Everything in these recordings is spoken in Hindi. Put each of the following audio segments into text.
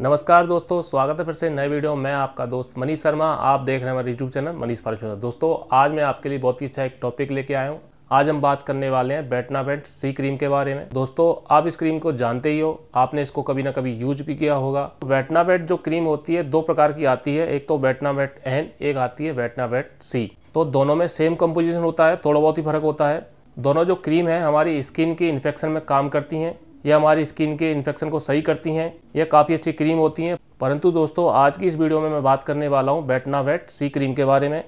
नमस्कार दोस्तों स्वागत है फिर से नए वीडियो में मैं आपका दोस्त मनीष शर्मा आप देख रहे हैं हमारे यूट्यूब चैनल मनीष फार्चूनर दोस्तों आज मैं आपके लिए बहुत ही अच्छा एक टॉपिक लेके आया हूँ आज हम बात करने वाले हैं बैटना बैट सी क्रीम के बारे में दोस्तों आप इस क्रीम को जानते ही हो आपने इसको कभी ना कभी यूज भी किया होगा वेटना बेट जो क्रीम होती है दो प्रकार की आती है एक तो बैटना बेट एन एक आती है वेटना बेट सी तो दोनों में सेम कम्पोजिशन होता है थोड़ा बहुत ही फर्क होता है दोनों जो क्रीम है हमारी स्किन की इन्फेक्शन में काम करती हैं यह हमारी स्किन के इन्फेक्शन को सही करती हैं यह काफ़ी अच्छी क्रीम होती हैं परंतु दोस्तों आज की इस वीडियो में मैं बात करने वाला हूँ बैटना वेट सी क्रीम के बारे में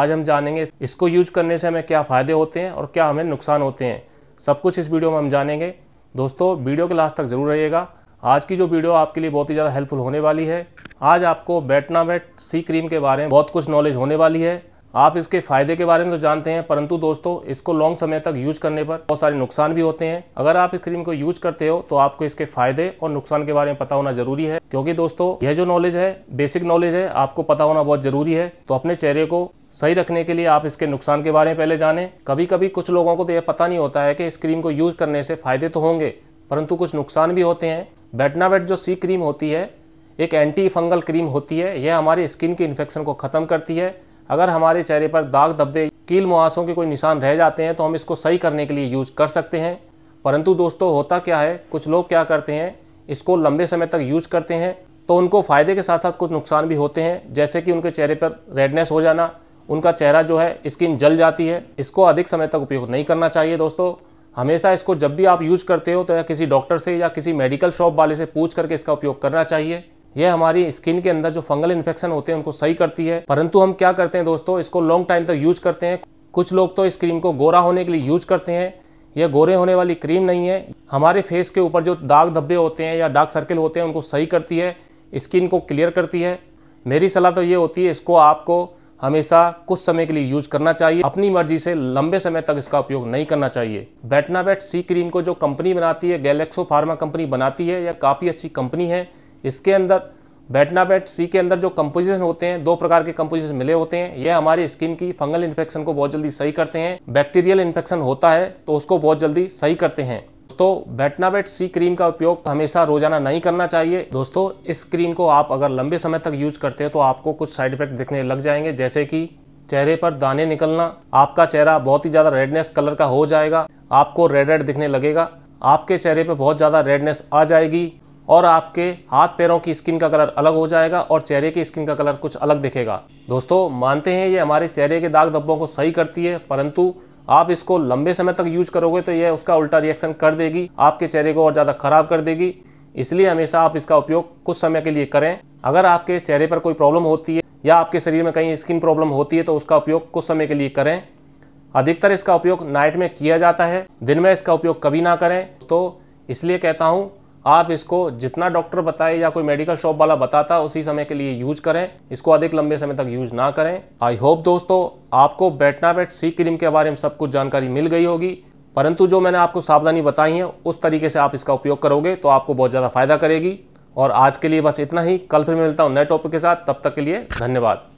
आज हम जानेंगे इसको यूज करने से हमें क्या फ़ायदे होते हैं और क्या हमें नुकसान होते हैं सब कुछ इस वीडियो में हम जानेंगे दोस्तों वीडियो के लास्ट तक ज़रूर रहिएगा आज की जो वीडियो आपके लिए बहुत ही ज़्यादा हेल्पफुल होने वाली है आज आपको बैटना वेट सी क्रीम के बारे में बहुत कुछ नॉलेज होने वाली है आप इसके फायदे के बारे में तो जानते हैं परंतु दोस्तों इसको लॉन्ग समय तक यूज करने पर बहुत सारे नुकसान भी होते हैं अगर आप इस क्रीम को यूज करते हो तो आपको इसके फायदे और नुकसान के बारे में पता होना जरूरी है क्योंकि दोस्तों यह जो नॉलेज है बेसिक नॉलेज है आपको पता होना बहुत जरूरी है तो अपने चेहरे को सही रखने के लिए आप इसके नुकसान के बारे में पहले जाने कभी कभी कुछ लोगों को तो यह पता नहीं होता है कि इस क्रीम को यूज करने से फायदे तो होंगे परंतु कुछ नुकसान भी होते हैं बेटनावेट जो सी क्रीम होती है एक एंटी फंगल क्रीम होती है यह हमारी स्किन की इन्फेक्शन को ख़त्म करती है अगर हमारे चेहरे पर दाग धब्बे कील मुहासों के कोई निशान रह जाते हैं तो हम इसको सही करने के लिए यूज़ कर सकते हैं परंतु दोस्तों होता क्या है कुछ लोग क्या करते हैं इसको लंबे समय तक यूज करते हैं तो उनको फ़ायदे के साथ साथ कुछ नुकसान भी होते हैं जैसे कि उनके चेहरे पर रेडनेस हो जाना उनका चेहरा जो है स्किन जल जाती है इसको अधिक समय तक उपयोग नहीं करना चाहिए दोस्तों हमेशा इसको जब भी आप यूज़ करते हो तो या किसी डॉक्टर से या किसी मेडिकल शॉप वाले से पूछ करके इसका उपयोग करना चाहिए यह हमारी स्किन के अंदर जो फंगल इन्फेक्शन होते हैं उनको सही करती है परंतु हम क्या करते हैं दोस्तों इसको लॉन्ग टाइम तक यूज करते हैं कुछ लोग तो इस क्रीम को गोरा होने के लिए यूज करते हैं यह गोरे होने वाली क्रीम नहीं है हमारे फेस के ऊपर जो दाग धब्बे होते हैं या डार्क सर्किल होते हैं उनको सही करती है स्किन को क्लियर करती है मेरी सलाह तो ये होती है इसको आपको हमेशा कुछ समय के लिए यूज करना चाहिए अपनी मर्जी से लंबे समय तक इसका उपयोग नहीं करना चाहिए बैटनाबेट सी क्रीम को जो कंपनी बनाती है गैलेक्सो फार्मा कंपनी बनाती है यह काफ़ी अच्छी कंपनी है इसके अंदर बैटनाबैट सी के अंदर जो कंपोजिशन होते हैं दो प्रकार के कंपोजिशन मिले होते हैं यह हमारी स्किन की फंगल इन्फेक्शन को बहुत जल्दी सही करते हैं बैक्टीरियल इन्फेक्शन होता है तो उसको बहुत जल्दी सही करते हैं दोस्तों बैटनाबेट सी क्रीम का उपयोग हमेशा रोजाना नहीं करना चाहिए दोस्तों इस क्रीम को आप अगर लंबे समय तक यूज करते हैं तो आपको कुछ साइड इफेक्ट दिखने लग जाएंगे जैसे कि चेहरे पर दाने निकलना आपका चेहरा बहुत ही ज़्यादा रेडनेस कलर का हो जाएगा आपको रेड रेड दिखने लगेगा आपके चेहरे पर बहुत ज़्यादा रेडनेस आ जाएगी और आपके हाथ पैरों की स्किन का कलर अलग हो जाएगा और चेहरे की स्किन का कलर कुछ अलग दिखेगा दोस्तों मानते हैं ये हमारे चेहरे के दाग धब्बों को सही करती है परंतु आप इसको लंबे समय तक यूज करोगे तो यह उसका उल्टा रिएक्शन कर देगी आपके चेहरे को और ज़्यादा खराब कर देगी इसलिए हमेशा आप इसका उपयोग कुछ समय के लिए करें अगर आपके चेहरे पर कोई प्रॉब्लम होती है या आपके शरीर में कहीं स्किन प्रॉब्लम होती है तो उसका उपयोग कुछ समय के लिए करें अधिकतर इसका उपयोग नाइट में किया जाता है दिन में इसका उपयोग कभी ना करें तो इसलिए कहता हूँ आप इसको जितना डॉक्टर बताए या कोई मेडिकल शॉप वाला बताता उसी समय के लिए यूज करें इसको अधिक लंबे समय तक यूज ना करें आई होप दोस्तों आपको बैटना बैट सी क्रीम के बारे में सब कुछ जानकारी मिल गई होगी परंतु जो मैंने आपको सावधानी बताई है उस तरीके से आप इसका उपयोग करोगे तो आपको बहुत ज़्यादा फायदा करेगी और आज के लिए बस इतना ही कल फिर मिलता हूँ नए टॉपिक के साथ तब तक के लिए धन्यवाद